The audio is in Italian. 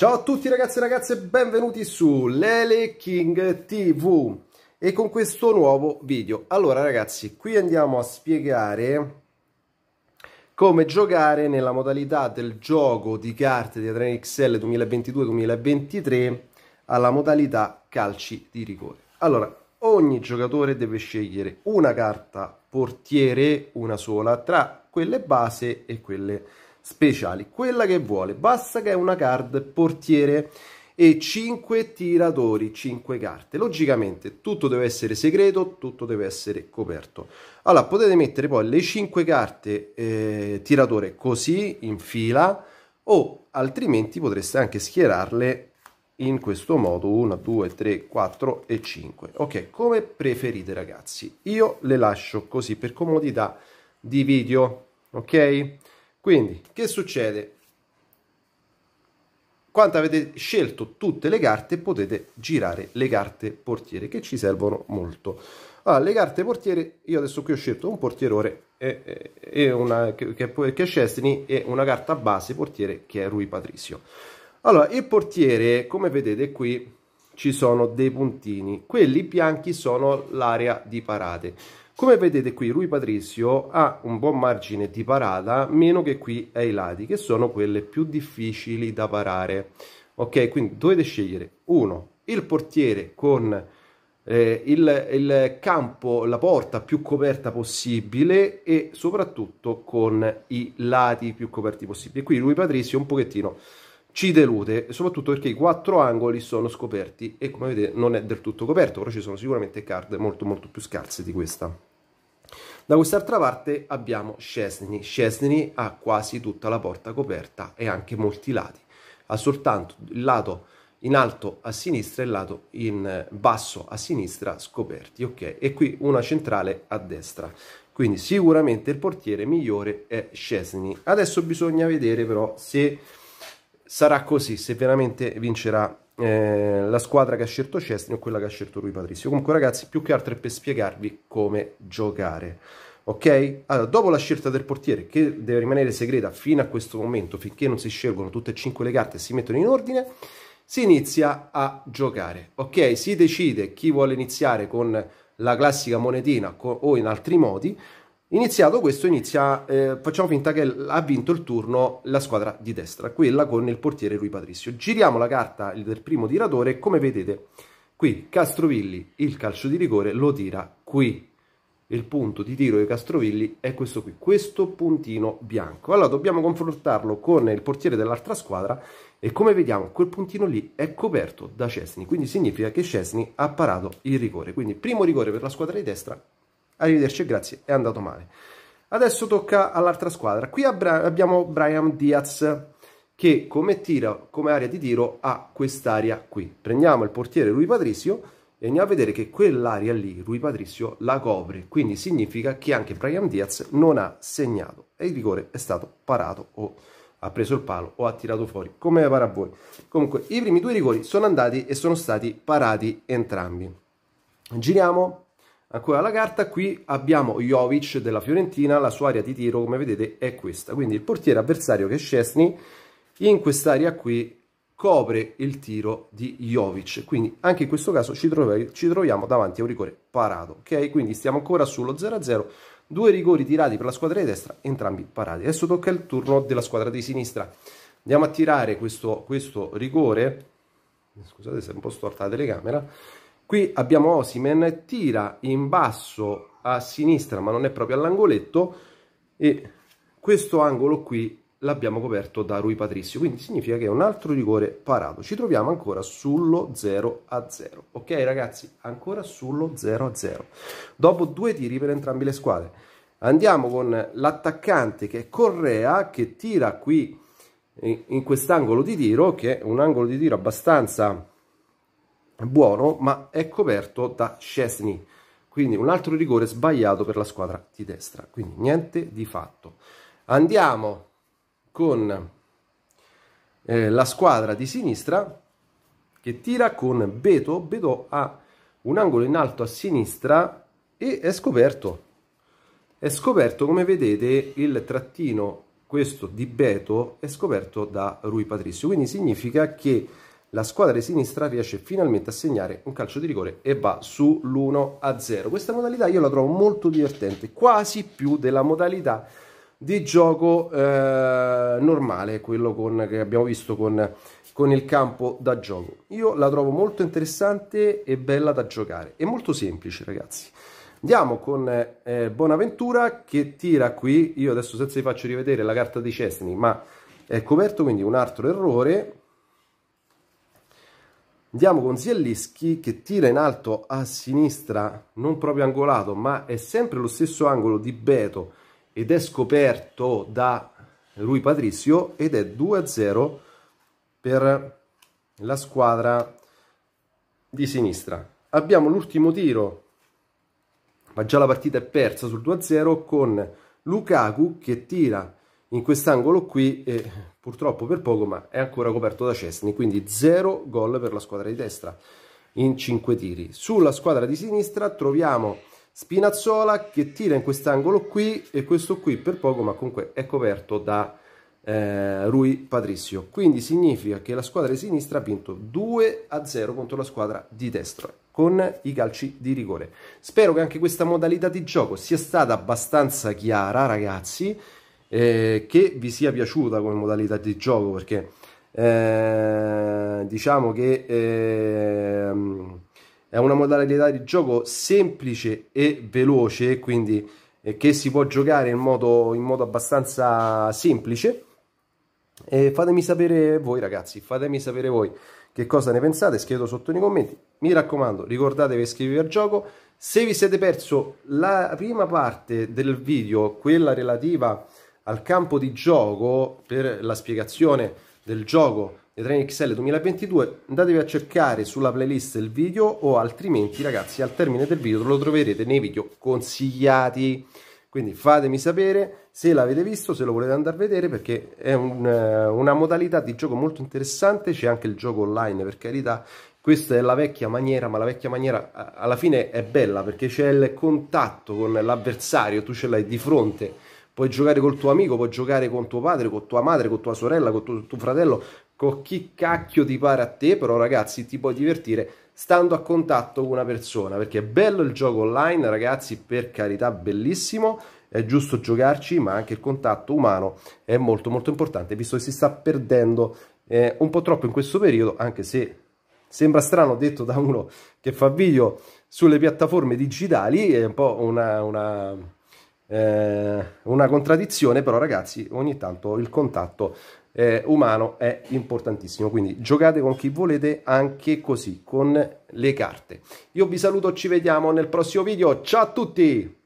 Ciao a tutti ragazzi e ragazze, benvenuti su Lele King TV e con questo nuovo video. Allora ragazzi, qui andiamo a spiegare come giocare nella modalità del gioco di carte di Adrenaline XL 2022-2023 alla modalità calci di rigore. Allora, ogni giocatore deve scegliere una carta portiere, una sola, tra quelle base e quelle speciali, quella che vuole, basta che è una card portiere e 5 tiratori, 5 carte. Logicamente tutto deve essere segreto, tutto deve essere coperto. Allora potete mettere poi le 5 carte eh, tiratore così in fila o altrimenti potreste anche schierarle in questo modo 1, 2, 3, 4 e 5. Ok, come preferite ragazzi. Io le lascio così per comodità di video, ok? Quindi, che succede? Quando avete scelto tutte le carte, potete girare le carte portiere, che ci servono molto. Allora, le carte portiere, io adesso qui ho scelto un portierore e, e una, che, che è Scestini e una carta base portiere che è Rui Patricio. Allora, il portiere, come vedete qui, ci sono dei puntini. Quelli bianchi sono l'area di parate. Come vedete qui Rui Patricio ha un buon margine di parata, meno che qui ai lati, che sono quelle più difficili da parare. Ok, quindi dovete scegliere uno, il portiere con eh, il, il, campo, la porta più coperta possibile e soprattutto con i lati più coperti possibili. Qui Rui Patricio un pochettino ci delude, soprattutto perché i quattro angoli sono scoperti e come vedete non è del tutto coperto, però ci sono sicuramente card molto molto più scarse di questa. Da quest'altra parte abbiamo Scesni. Scesni ha quasi tutta la porta coperta e anche molti lati. Ha soltanto il lato in alto a sinistra e il lato in basso a sinistra scoperti, ok? E qui una centrale a destra. Quindi sicuramente il portiere migliore è Scesni. Adesso bisogna vedere però se sarà così, se veramente vincerà eh, la squadra che ha scelto Cesni o quella che ha scelto lui Patrizio. Comunque ragazzi, più che altro è per spiegarvi come giocare. Ok? Allora, dopo la scelta del portiere, che deve rimanere segreta fino a questo momento, finché non si scelgono tutte e cinque le carte e si mettono in ordine, si inizia a giocare. Ok? Si decide chi vuole iniziare con la classica monetina o in altri modi, Iniziato questo, inizia, eh, facciamo finta che ha vinto il turno la squadra di destra, quella con il portiere Rui Patricio. Giriamo la carta del primo tiratore e come vedete qui Castrovilli il calcio di rigore lo tira qui. Il punto di tiro di Castrovilli è questo qui, questo puntino bianco. Allora dobbiamo confrontarlo con il portiere dell'altra squadra e come vediamo quel puntino lì è coperto da Cesni, quindi significa che Cesni ha parato il rigore. Quindi primo rigore per la squadra di destra, arrivederci e grazie, è andato male. Adesso tocca all'altra squadra. Qui abbiamo Brian Diaz che come, tira, come area di tiro ha quest'area qui. Prendiamo il portiere Rui Patricio e andiamo a vedere che quell'area lì Rui Patricio la copre. Quindi significa che anche Brian Diaz non ha segnato e il rigore è stato parato o ha preso il palo o ha tirato fuori. Come pare a voi. Comunque i primi due rigori sono andati e sono stati parati entrambi. Giriamo ancora la carta, qui abbiamo Jovic della Fiorentina, la sua area di tiro come vedete è questa, quindi il portiere avversario che è Szczesny in quest'area qui copre il tiro di Jovic, quindi anche in questo caso ci, trovi, ci troviamo davanti a un rigore parato, ok? Quindi stiamo ancora sullo 0-0, due rigori tirati per la squadra di destra, entrambi parati. Adesso tocca il turno della squadra di sinistra, andiamo a tirare questo, questo rigore, scusate se è un po' storta la telecamera, Qui abbiamo Osimen, tira in basso a sinistra, ma non è proprio all'angoletto, e questo angolo qui l'abbiamo coperto da Rui Patricio, quindi significa che è un altro rigore parato. Ci troviamo ancora sullo 0 a 0. Ok ragazzi, ancora sullo 0 a 0. Dopo due tiri per entrambe le squadre. Andiamo con l'attaccante che è Correa che tira qui in quest'angolo di tiro, che è un angolo di tiro abbastanza buono, ma è coperto da Chesney Quindi un altro rigore sbagliato per la squadra di destra. Quindi niente di fatto. Andiamo con eh, la squadra di sinistra che tira con Beto. Beto ha un angolo in alto a sinistra e è scoperto. È scoperto, come vedete, il trattino, questo di Beto, è scoperto da Rui Patricio. Quindi significa che la squadra di sinistra riesce finalmente a segnare un calcio di rigore e va sull'1-0. Questa modalità io la trovo molto divertente, quasi più della modalità di gioco eh, normale, quello con, che abbiamo visto con, con il campo da gioco. Io la trovo molto interessante e bella da giocare, è molto semplice ragazzi. Andiamo con eh, Bonaventura che tira qui, io adesso senza vi faccio rivedere la carta di Cesni, ma è coperto, quindi un altro errore, Andiamo con Ziellischi che tira in alto a sinistra, non proprio angolato, ma è sempre lo stesso angolo di Beto ed è scoperto da Rui Patricio ed è 2-0 per la squadra di sinistra. Abbiamo l'ultimo tiro, ma già la partita è persa sul 2-0 con Lukaku che tira in quest'angolo qui e purtroppo per poco ma è ancora coperto da Cesni quindi 0 gol per la squadra di destra in 5 tiri sulla squadra di sinistra troviamo Spinazzola che tira in quest'angolo qui e questo qui per poco ma comunque è coperto da eh, Rui Patricio quindi significa che la squadra di sinistra ha vinto 2 a 0 contro la squadra di destra con i calci di rigore spero che anche questa modalità di gioco sia stata abbastanza chiara ragazzi eh, che vi sia piaciuta come modalità di gioco perché eh, diciamo che eh, è una modalità di gioco semplice e veloce quindi eh, che si può giocare in modo, in modo abbastanza semplice e fatemi sapere voi ragazzi fatemi sapere voi che cosa ne pensate scrivete sotto nei commenti mi raccomando ricordatevi di iscrivervi al gioco se vi siete perso la prima parte del video quella relativa al campo di gioco per la spiegazione del gioco dei treni XL 2022 andatevi a cercare sulla playlist il video o altrimenti ragazzi al termine del video lo troverete nei video consigliati quindi fatemi sapere se l'avete visto, se lo volete andare a vedere perché è un, eh, una modalità di gioco molto interessante, c'è anche il gioco online per carità, questa è la vecchia maniera, ma la vecchia maniera alla fine è bella perché c'è il contatto con l'avversario, tu ce l'hai di fronte puoi giocare col tuo amico, puoi giocare con tuo padre, con tua madre, con tua sorella, con tuo, tuo fratello, con chi cacchio ti pare a te, però ragazzi ti puoi divertire stando a contatto con una persona, perché è bello il gioco online, ragazzi, per carità, bellissimo, è giusto giocarci, ma anche il contatto umano è molto molto importante, visto che si sta perdendo eh, un po' troppo in questo periodo, anche se sembra strano detto da uno che fa video sulle piattaforme digitali, è un po' una, una eh, una contraddizione, però ragazzi ogni tanto il contatto eh, umano è importantissimo, quindi giocate con chi volete anche così, con le carte. Io vi saluto, ci vediamo nel prossimo video, ciao a tutti!